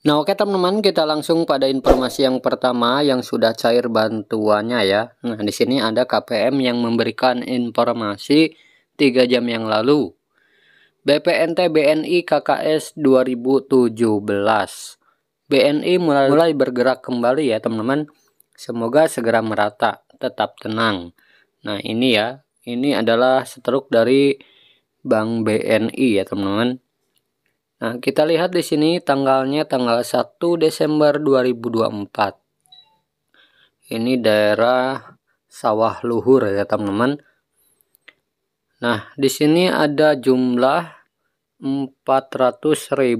Nah oke teman-teman kita langsung pada informasi yang pertama yang sudah cair bantuannya ya. Nah di sini ada KPM yang memberikan informasi 3 jam yang lalu. BPNT BNI KKS 2017. BNI mulai, mulai bergerak kembali ya teman-teman. Semoga segera merata, tetap tenang. Nah ini ya, ini adalah setruk dari Bank BNI ya teman-teman. Nah, kita lihat di sini tanggalnya tanggal 1 Desember 2024. Ini daerah sawah luhur ya, teman-teman. Nah, di sini ada jumlah Rp400.000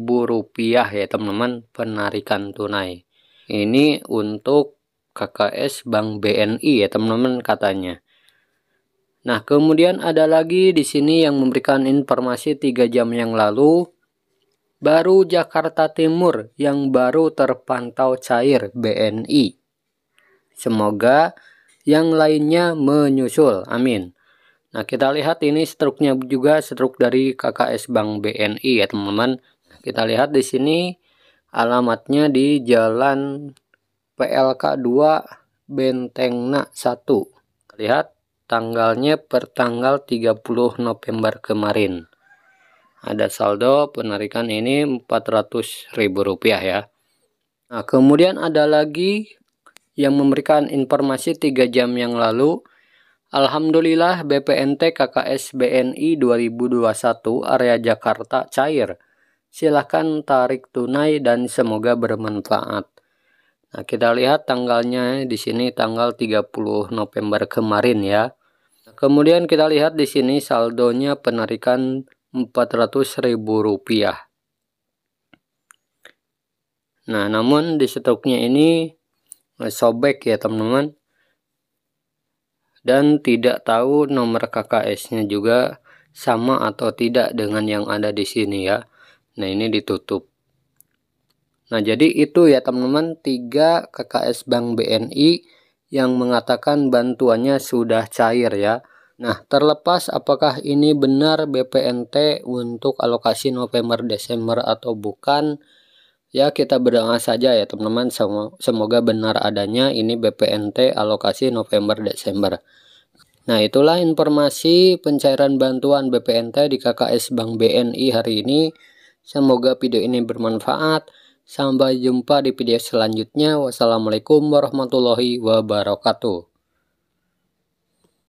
ya, teman-teman, penarikan tunai. Ini untuk KKS Bank BNI ya, teman-teman katanya. Nah, kemudian ada lagi di sini yang memberikan informasi 3 jam yang lalu baru Jakarta Timur yang baru terpantau cair BNI. Semoga yang lainnya menyusul. Amin. Nah, kita lihat ini struknya juga struk dari KKS Bank BNI ya, teman-teman. Kita lihat di sini alamatnya di Jalan PLK 2 Bentengna 1. Lihat tanggalnya per tanggal 30 November kemarin ada saldo penarikan ini Rp400.000 ya Nah kemudian ada lagi yang memberikan informasi 3 jam yang lalu Alhamdulillah BPNT KKS BNI 2021 area Jakarta cair silahkan tarik tunai dan semoga bermanfaat Nah, kita lihat tanggalnya di sini tanggal 30 November kemarin ya. Kemudian kita lihat di sini saldonya penarikan 400.000 rupiah. Nah, namun di stoknya ini sobek ya teman-teman. Dan tidak tahu nomor KKS-nya juga sama atau tidak dengan yang ada di sini ya. Nah, ini ditutup. Nah, jadi itu ya teman-teman 3 KKS Bank BNI yang mengatakan bantuannya sudah cair ya. Nah, terlepas apakah ini benar BPNT untuk alokasi November Desember atau bukan, ya kita berdoa saja ya teman-teman semoga benar adanya ini BPNT alokasi November Desember. Nah, itulah informasi pencairan bantuan BPNT di KKS Bank BNI hari ini. Semoga video ini bermanfaat. Sampai jumpa di video selanjutnya. Wassalamualaikum warahmatullahi wabarakatuh.